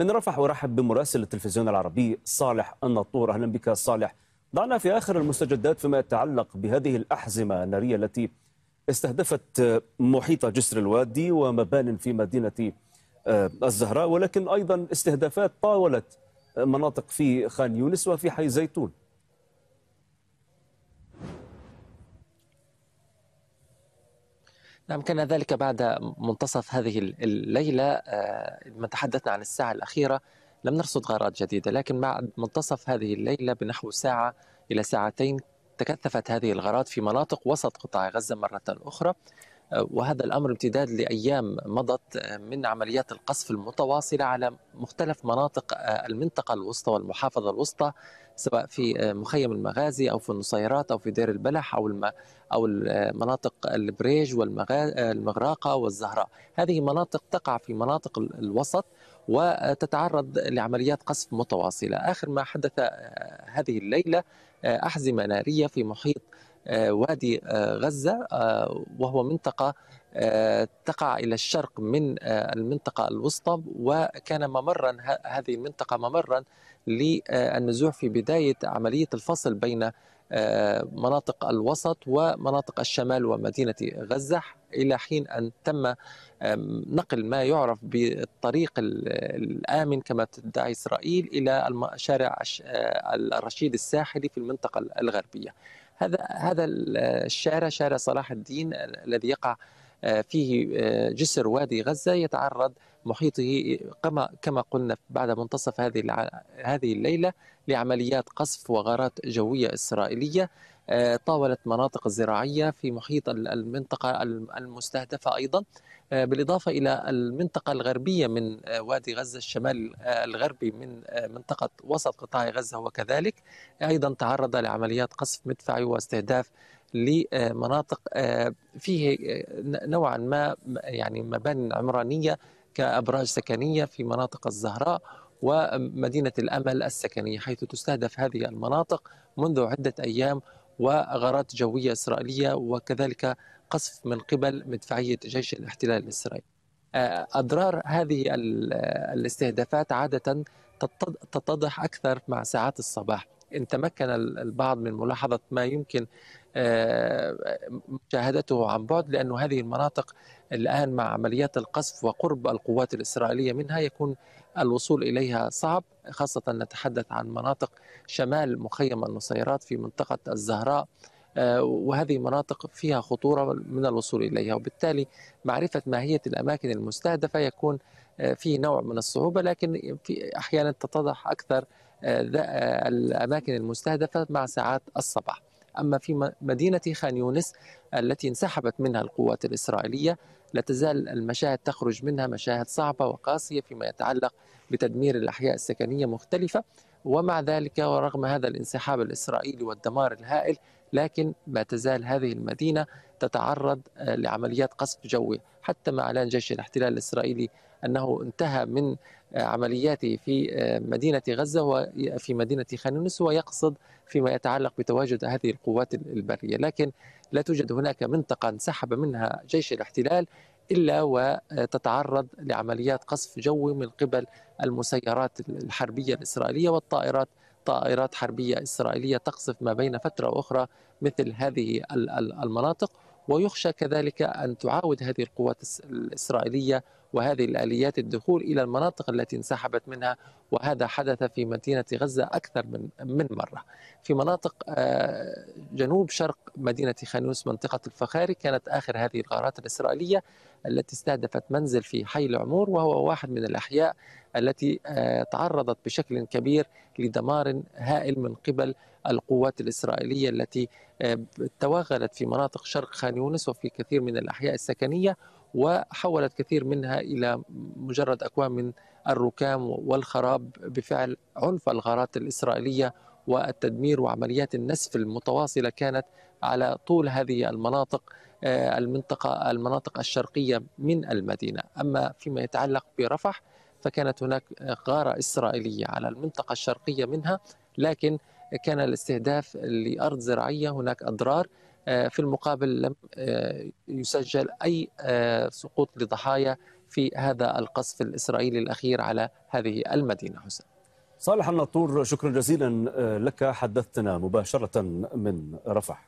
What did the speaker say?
من رفح ورحب بمراسل التلفزيون العربي صالح النطور أهلا بك صالح ضعنا في آخر المستجدات فيما يتعلق بهذه الأحزمة النارية التي استهدفت محيط جسر الوادي ومبان في مدينة آه، الزهراء ولكن أيضا استهدافات طاولت مناطق في خان يونس وفي حي زيتون نعم كان ذلك بعد منتصف هذه الليلة عندما آه، تحدثنا عن الساعة الأخيرة لم نرصد غارات جديدة لكن بعد منتصف هذه الليلة بنحو ساعة إلى ساعتين تكثفت هذه الغارات في مناطق وسط قطاع غزة مرة أخرى وهذا الامر امتداد لايام مضت آه، من عمليات القصف المتواصله على مختلف مناطق آه، المنطقه الوسطى والمحافظه الوسطى سواء في آه، مخيم المغازي او في النصيرات او في دير البلح او الم... او مناطق البريج والمغراقه والزهراء، هذه مناطق تقع في مناطق الوسط وتتعرض لعمليات قصف متواصله، اخر ما حدث هذه الليله احزمه ناريه في محيط آه، وادي آه، غزة آه، وهو منطقة تقع إلى الشرق من المنطقة الوسطى وكان ممرا هذه المنطقة ممرا للنزوح في بداية عملية الفصل بين مناطق الوسط ومناطق الشمال ومدينة غزة إلى حين أن تم نقل ما يعرف بالطريق الآمن كما تدعي إسرائيل إلى شارع الرشيد الساحلي في المنطقة الغربية هذا هذا الشارع شارع صلاح الدين الذي يقع آه، فيه آه، جسر وادي غزة يتعرض محيطه كما كما قلنا بعد منتصف هذه هذه الليلة لعمليات قصف وغارات جوية إسرائيلية آه، طاولت مناطق زراعية في محيط المنطقة المستهدفة أيضا آه، بالإضافة إلى المنطقة الغربية من آه، وادي غزة الشمال الغربي من منطقة وسط قطاع غزة وكذلك أيضا تعرض لعمليات قصف مدفعي واستهداف لمناطق فيه نوعا ما يعني مباني عمرانية كأبراج سكنية في مناطق الزهراء ومدينة الأمل السكنية حيث تستهدف هذه المناطق منذ عدة أيام وغارات جوية إسرائيلية وكذلك قصف من قبل مدفعية جيش الاحتلال الإسرائيلي آه، أضرار هذه آه، الاستهدافات عادة تتضح أكثر مع ساعات الصباح إن تمكن البعض من ملاحظة ما يمكن آه، مشاهدته عن بعد لأن هذه المناطق الآن مع عمليات القصف وقرب القوات الإسرائيلية منها يكون الوصول إليها صعب خاصة نتحدث عن مناطق شمال مخيم النصيرات في منطقة الزهراء آه، وهذه مناطق فيها خطورة من الوصول إليها وبالتالي معرفة ماهية الأماكن المستهدفة يكون آه، فيه نوع من الصعوبة لكن في أحيانا تتضح أكثر الأماكن المستهدفة مع ساعات الصباح أما في مدينة خان يونس التي انسحبت منها القوات الإسرائيلية لا تزال المشاهد تخرج منها مشاهد صعبة وقاسية فيما يتعلق بتدمير الأحياء السكنية مختلفة ومع ذلك ورغم هذا الانسحاب الإسرائيلي والدمار الهائل لكن ما تزال هذه المدينة تتعرض آه، لعمليات قصف جوي حتى مع اعلان جيش الاحتلال الاسرائيلي انه انتهى من آه، عملياته في آه، مدينه غزه وفي مدينه خان يونس ويقصد فيما يتعلق بتواجد هذه القوات البريه، لكن لا توجد هناك منطقه انسحب منها جيش الاحتلال الا وتتعرض لعمليات قصف جوي من قبل المسيرات الحربيه الاسرائيليه والطائرات طائرات حربية إسرائيلية تقصف ما بين فترة وأخرى مثل هذه المناطق ويخشى كذلك أن تعاود هذه القوات الإسرائيلية وهذه الآليات الدخول إلى المناطق التي انسحبت منها وهذا حدث في مدينة غزة أكثر من من مرة في مناطق آه، جنوب شرق مدينة خانوس منطقة الفخاري كانت آخر هذه الغارات الإسرائيلية التي استهدفت منزل في حي العمور وهو واحد من الأحياء التي آه، تعرضت بشكل كبير لدمار هائل من قبل القوات الإسرائيلية التي آه، توغلت في مناطق شرق خان يونس وفي كثير من الأحياء السكنية وحولت كثير منها الى مجرد اكوام من الركام والخراب بفعل عنف الغارات الاسرائيليه والتدمير وعمليات النسف المتواصله كانت على طول هذه المناطق آه، المنطقه المناطق الشرقيه من المدينه، اما فيما يتعلق برفح فكانت هناك غاره اسرائيليه على المنطقه الشرقيه منها لكن كان الاستهداف لارض زراعيه هناك اضرار آه، في المقابل لم آه، يسجل أي آه، سقوط لضحايا في هذا القصف الإسرائيلي الأخير على هذه المدينة حسن صالح الناطور شكرا جزيلا لك حدثتنا مباشرة من رفح